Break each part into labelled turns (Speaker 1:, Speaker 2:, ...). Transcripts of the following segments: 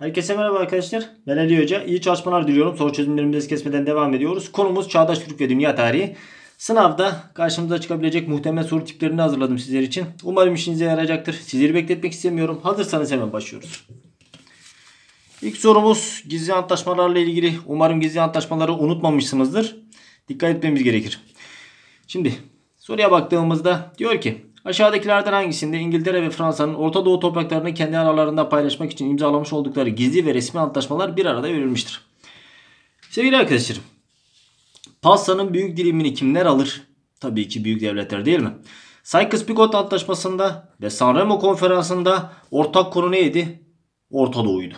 Speaker 1: Herkese merhaba arkadaşlar. Ben Ali Hoca. İyi çalışmalar diliyorum. Soru çözümlerimizi kesmeden devam ediyoruz. Konumuz Çağdaş Türk ve Dünya Tarihi. Sınavda karşımıza çıkabilecek muhtemel soru tiplerini hazırladım sizler için. Umarım işinize yarayacaktır. Sizleri bekletmek istemiyorum. Hazırsanız hemen başlıyoruz. İlk sorumuz gizli antlaşmalarla ilgili. Umarım gizli antlaşmaları unutmamışsınızdır. Dikkat etmemiz gerekir. Şimdi soruya baktığımızda diyor ki Aşağıdakilerden hangisinde İngiltere ve Fransa'nın Orta Doğu topraklarını kendi aralarında paylaşmak için imzalamış oldukları gizli ve resmi antlaşmalar bir arada verilmiştir? Sevgili arkadaşlarım, pastanın büyük dilimini kimler alır? Tabii ki büyük devletler değil mi? Sykes-Picot Antlaşması'nda ve Sanremo Konferansı'nda ortak konu neydi? Orta Doğu'ydu.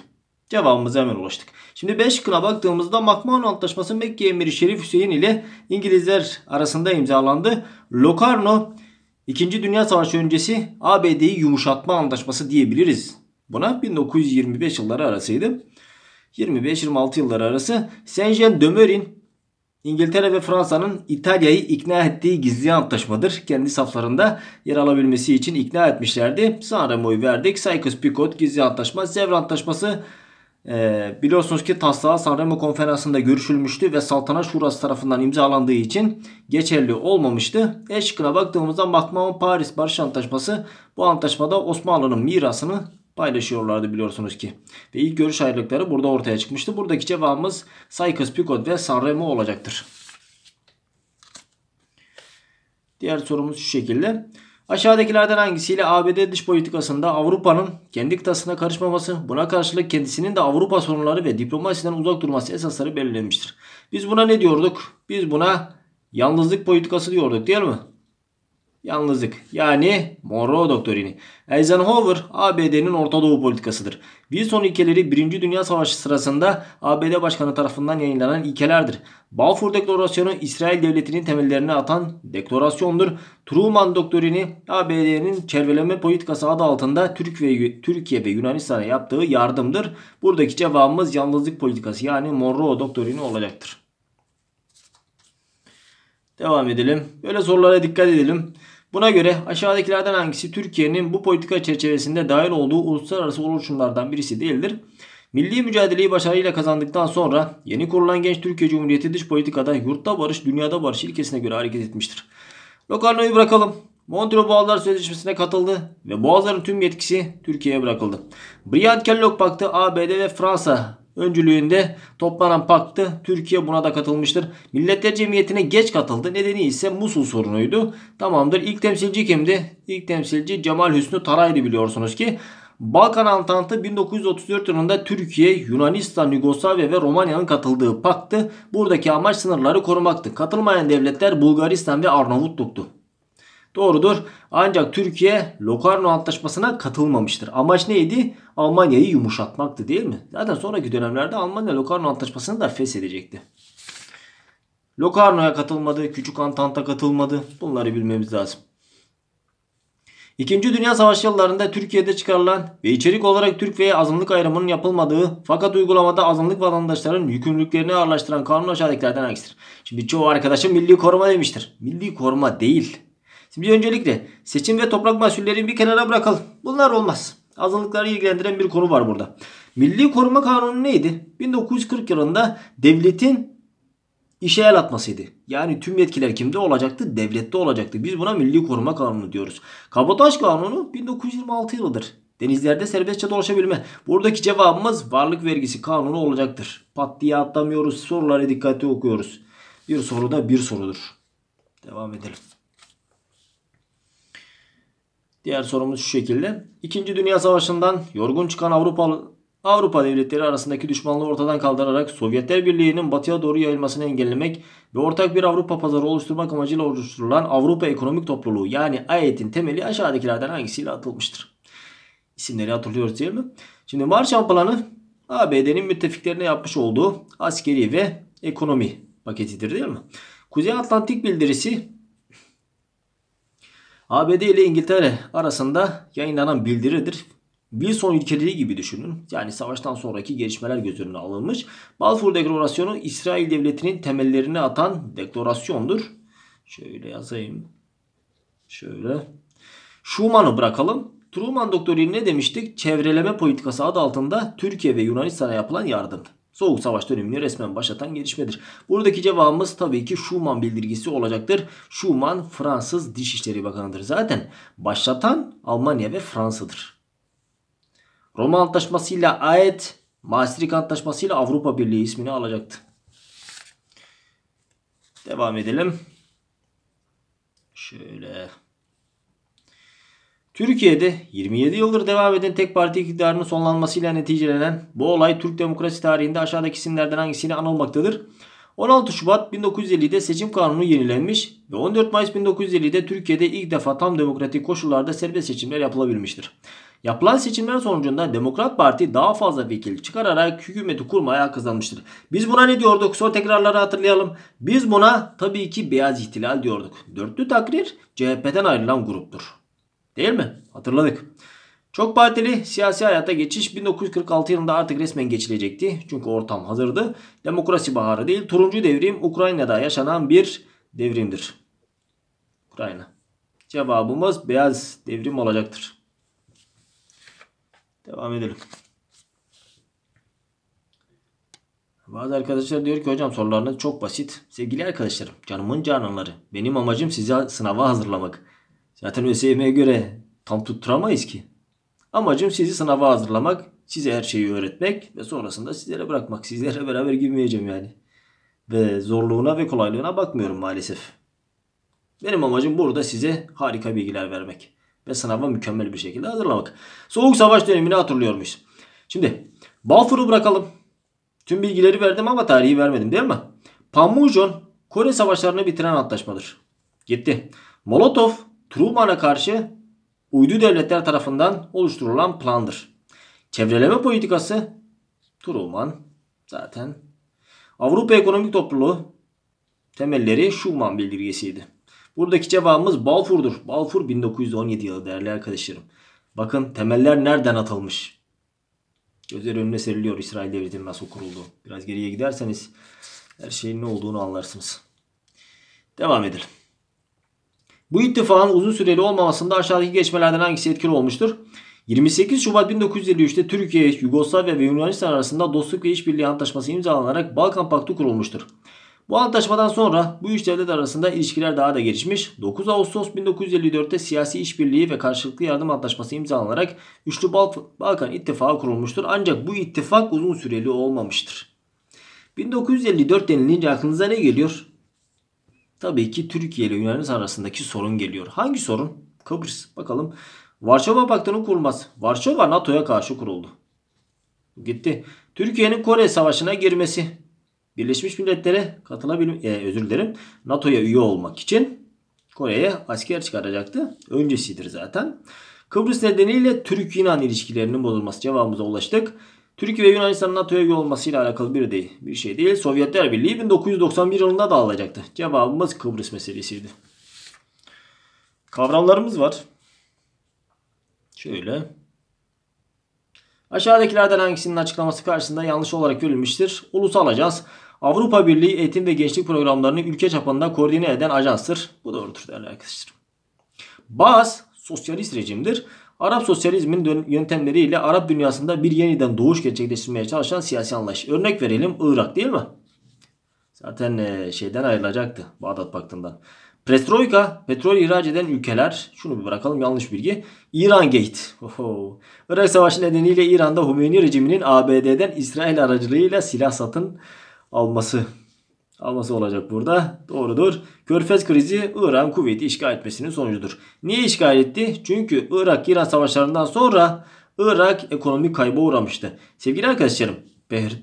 Speaker 1: Cevabımıza hemen ulaştık. Şimdi 5 kına baktığımızda McMahon Antlaşması Mekke Emiri Şerif Hüseyin ile İngilizler arasında imzalandı. Locarno İkinci Dünya Savaşı öncesi ABD'yi yumuşatma anlaşması diyebiliriz. Buna 1925 yılları arasıydı. 25-26 yılları arası Saint Jean de İngiltere ve Fransa'nın İtalya'yı ikna ettiği gizli antlaşmadır. Kendi saflarında yer alabilmesi için ikna etmişlerdi. San Remo'yu verdik. Sykes-Picot gizli antlaşma, Sevr antlaşması e, biliyorsunuz ki taslağı Sanremo konferansında görüşülmüştü ve Saltanat Şurası tarafından imzalandığı için geçerli olmamıştı. E şıkkına baktığımızda Makmahon Paris Barış Antlaşması bu antlaşmada Osmanlı'nın mirasını paylaşıyorlardı biliyorsunuz ki. Ve ilk görüş ayrılıkları burada ortaya çıkmıştı. Buradaki cevabımız Saykız Picot ve Sanremo olacaktır. Diğer sorumuz şu şekilde. Aşağıdakilerden hangisiyle ABD dış politikasında Avrupa'nın kendi kıtasına karışmaması, buna karşılık kendisinin de Avrupa sorunları ve diplomasiden uzak durması esasları belirlenmiştir. Biz buna ne diyorduk? Biz buna yalnızlık politikası diyorduk değil mi? yalnızlık yani Monroe doktrini. Eisenhower ABD'nin Orta Doğu politikasıdır. Wilson ilkeleri 1. Dünya Savaşı sırasında ABD Başkanı tarafından yayınlanan ilkelerdir. Balfour Deklarasyonu İsrail Devleti'nin temellerini atan deklarasyondur. Truman doktrini ABD'nin çevreleme politikası adı altında Türk ve Türkiye ve Yunanistan'a yaptığı yardımdır. Buradaki cevabımız yalnızlık politikası yani Monroe doktrini olacaktır. Devam edelim. Böyle sorulara dikkat edelim. Buna göre aşağıdakilerden hangisi Türkiye'nin bu politika çerçevesinde dahil olduğu uluslararası oluşumlardan birisi değildir? Milli mücadeleyi başarıyla kazandıktan sonra yeni kurulan genç Türkiye Cumhuriyeti dış politikada yurtta barış, dünyada barış ilkesine göre hareket etmiştir. Lokarnoyu bırakalım. Montreux Boğazlar Sözleşmesi'ne katıldı ve Boğazların tüm yetkisi Türkiye'ye bırakıldı. Briand-Kellogg Paktı ABD ve Fransa öncülüğünde toplanan paktı Türkiye buna da katılmıştır. Milletler Cemiyeti'ne geç katıldı. Nedeni ise Musul sorunuydu. Tamamdır. İlk temsilci kimdi? İlk temsilci Cemal Hüsnü Taray'dı biliyorsunuz ki. Balkan Antantı 1934 yılında Türkiye, Yunanistan, Yugoslavya ve Romanya'nın katıldığı paktı. Buradaki amaç sınırları korumaktı. Katılmayan devletler Bulgaristan ve Arnavutluk'tu. Doğrudur. Ancak Türkiye Locarno Antlaşması'na katılmamıştır. Amaç neydi? Almanya'yı yumuşatmaktı değil mi? Zaten sonraki dönemlerde Almanya Locarno Antlaşması'nı da feshedecekti. Locarno'ya katılmadı, Küçük Antant'a katılmadı. Bunları bilmemiz lazım. İkinci Dünya Savaşı yıllarında Türkiye'de çıkarılan ve içerik olarak Türk ve azınlık ayrımının yapılmadığı fakat uygulamada azınlık vatandaşların yükümlülüklerini ağırlaştıran kanun aşağıdakilerden hangisidir? Şimdi çoğu arkadaşım milli koruma demiştir. Milli koruma değil. Şimdi öncelikle seçim ve toprak mahsullerini bir kenara bırakalım. Bunlar olmaz. Azınlıkları ilgilendiren bir konu var burada. Milli Koruma Kanunu neydi? 1940 yılında devletin işe el atmasıydı. Yani tüm yetkiler kimde olacaktı? Devlette olacaktı. Biz buna Milli Koruma Kanunu diyoruz. Kabotaj Kanunu 1926 yılıdır. Denizlerde serbestçe dolaşabilme. Buradaki cevabımız varlık vergisi kanunu olacaktır. Pat diye atlamıyoruz. soruları dikkatli okuyoruz. Bir soruda bir sorudur. Devam edelim. Diğer sorumuz şu şekilde. İkinci Dünya Savaşı'ndan yorgun çıkan Avrupa Avrupa devletleri arasındaki düşmanlığı ortadan kaldırarak Sovyetler Birliği'nin batıya doğru yayılmasını engellemek ve ortak bir Avrupa pazarı oluşturmak amacıyla oluşturulan Avrupa Ekonomik Topluluğu yani AET'in temeli aşağıdakilerden hangisiyle atılmıştır? İsimleri hatırlıyoruz değil mi? Şimdi Marshall Planı ABD'nin müttefiklerine yapmış olduğu askeri ve ekonomi paketidir değil mi? Kuzey Atlantik bildirisi ABD ile İngiltere arasında yayınlanan bildiridir. Wilson ülkeleri gibi düşünün. Yani savaştan sonraki gelişmeler göz önüne alınmış. Balfour Deklarasyonu İsrail Devleti'nin temellerini atan deklarasyondur. Şöyle yazayım. Şöyle. Schumann'ı bırakalım. Truman Doktorini ne demiştik? Çevreleme politikası adı altında Türkiye ve Yunanistan'a yapılan yardımdı. Soğuk Savaş dönemini resmen başlatan gelişmedir. Buradaki cevabımız tabii ki Schuman bildirgesi olacaktır. Schuman Fransız Dışişleri Bakanı'dır. Zaten başlatan Almanya ve Fransa'dır. Roma Antlaşması ile AET, Maastricht Antlaşması ile Avrupa Birliği ismini alacaktı. Devam edelim. Şöyle Türkiye'de 27 yıldır devam eden tek parti iktidarının sonlanmasıyla neticelenen bu olay Türk demokrasi tarihinde aşağıdaki isimlerden hangisiyle anılmaktadır? 16 Şubat 1950'de seçim kanunu yenilenmiş ve 14 Mayıs 1950'de Türkiye'de ilk defa tam demokratik koşullarda serbest seçimler yapılabilmiştir. Yapılan seçimler sonucunda Demokrat Parti daha fazla vekil çıkararak hükümeti kurmaya kazanmıştır. Biz buna ne diyorduk? Son tekrarları hatırlayalım. Biz buna tabii ki beyaz ihtilal diyorduk. Dörtlü takrir CHP'den ayrılan gruptur. Değil mi? Hatırladık. Çok partili siyasi hayata geçiş 1946 yılında artık resmen geçilecekti. Çünkü ortam hazırdı. Demokrasi baharı değil, turuncu devrim Ukrayna'da yaşanan bir devrimdir. Ukrayna. Cevabımız beyaz devrim olacaktır. Devam edelim. Bazı arkadaşlar diyor ki hocam sorularınız çok basit. Sevgili arkadaşlarım, canımın cananları. Benim amacım sizi sınava hazırlamak. Zaten ÖSYM'ye göre tam tutturamayız ki. Amacım sizi sınava hazırlamak, size her şeyi öğretmek ve sonrasında sizlere bırakmak. sizlere beraber girmeyeceğim yani. Ve zorluğuna ve kolaylığına bakmıyorum maalesef. Benim amacım burada size harika bilgiler vermek ve sınava mükemmel bir şekilde hazırlamak. Soğuk savaş dönemini hatırlıyormuş. Şimdi Balfour'u bırakalım. Tüm bilgileri verdim ama tarihi vermedim değil mi? Panmunjom Kore savaşlarını bitiren antlaşmadır. Gitti. Molotov Truman'a karşı uydu devletler tarafından oluşturulan plandır. Çevreleme politikası Truman zaten Avrupa Ekonomik Topluluğu temelleri Schuman bildirgesiydi. Buradaki cevabımız Balfour'dur. Balfour 1917 yılı değerli arkadaşlarım. Bakın temeller nereden atılmış? Gözler önüne seriliyor İsrail devletinin nasıl kurulduğu. Biraz geriye giderseniz her şeyin ne olduğunu anlarsınız. Devam edelim. Bu ittifakın uzun süreli olmamasında aşağıdaki geçmelerden hangisi etkili olmuştur? 28 Şubat 1953'te Türkiye, Yugoslavya ve Yunanistan arasında dostluk ve işbirliği antlaşması imzalanarak Balkan Paktı kurulmuştur. Bu antlaşmadan sonra bu üç devlet arasında ilişkiler daha da gelişmiş. 9 Ağustos 1954'te siyasi işbirliği ve karşılıklı yardım antlaşması imzalanarak Üçlü Balk Balkan İttifakı kurulmuştur. Ancak bu ittifak uzun süreli olmamıştır. 1954 denilince aklınıza ne geliyor? tabii ki Türkiye ile Yunanistan arasındaki sorun geliyor. Hangi sorun? Kıbrıs. Bakalım. Varşova Paktı'nın kurulması. Varşova NATO'ya karşı kuruldu. Gitti. Türkiye'nin Kore Savaşı'na girmesi. Birleşmiş Milletler'e katılabilmek, e, özür dilerim. NATO'ya üye olmak için Kore'ye asker çıkaracaktı. Öncesidir zaten. Kıbrıs nedeniyle Türk-Yunan ilişkilerinin bozulması cevabımıza ulaştık. Türkiye ve Yunanistan'ın NATO'ya üye olmasıyla alakalı bir, değil, bir şey değil. Sovyetler Birliği 1991 yılında dağılacaktı. Cevabımız Kıbrıs meselesiydi. Kavramlarımız var. Şöyle. Aşağıdakilerden hangisinin açıklaması karşısında yanlış olarak görülmüştür? Ulusal alacağız. Avrupa Birliği eğitim ve gençlik programlarını ülke çapında koordine eden ajanstır. Bu doğrudur değerli arkadaşlar. Baz sosyalist rejimdir. Arap sosyalizmin yöntemleriyle Arap dünyasında bir yeniden doğuş gerçekleştirmeye çalışan siyasi anlayış. Örnek verelim Irak değil mi? Zaten e, şeyden ayrılacaktı Bağdat Paktı'ndan. Petroika, petrol ihraç eden ülkeler, şunu bir bırakalım yanlış bilgi, İran Gate. Oho. Irak Savaşı nedeniyle İran'da Hümeyni rejiminin ABD'den İsrail aracılığıyla silah satın alması Alması olacak burada. Doğrudur. Körfez krizi İran kuvveti işgal etmesinin sonucudur. Niye işgal etti? Çünkü Irak-İran savaşlarından sonra Irak ekonomik kayba uğramıştı. Sevgili arkadaşlarım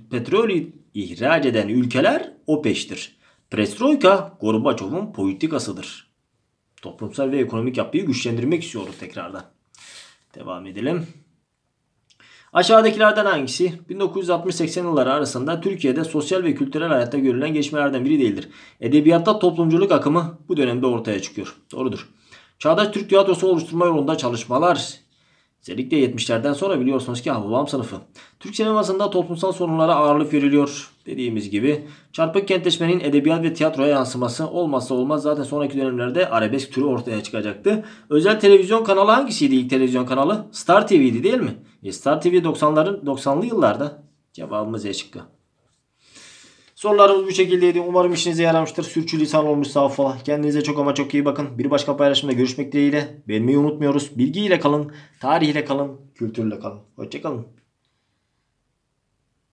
Speaker 1: petrol ihraç eden ülkeler OPEC'tir. Perestroika Gorbaçov'un politikasıdır. Toplumsal ve ekonomik yapıyı güçlendirmek istiyoruz tekrardan. Devam edelim. Aşağıdakilerden hangisi 1960-80 yılları arasında Türkiye'de sosyal ve kültürel hayatta görülen gelişmelerden biri değildir? Edebiyatta toplumculuk akımı bu dönemde ortaya çıkıyor. Doğrudur. Çağdaş Türk tiyatrosu oluşturma yolunda çalışmalar Özellikle 70'lerden sonra biliyorsunuz ki Hababam sınıfı. Türk sinemasında toplumsal sorunlara ağırlık veriliyor dediğimiz gibi. Çarpık kentleşmenin edebiyat ve tiyatroya yansıması olmazsa olmaz zaten sonraki dönemlerde arabesk türü ortaya çıkacaktı. Özel televizyon kanalı hangisiydi ilk televizyon kanalı? Star TV'di değil mi? E Star TV 90'ların 90'lı yıllarda. Cevabımız E Sorularımız bu şekildeydi. Umarım işinize yaramıştır. Sürçülisan sağ affola. Kendinize çok ama çok iyi bakın. Bir başka paylaşımda görüşmek dileğiyle. Beğenmeyi unutmuyoruz. Bilgiyle kalın, tarihle kalın, kültürle kalın. Hoşçakalın.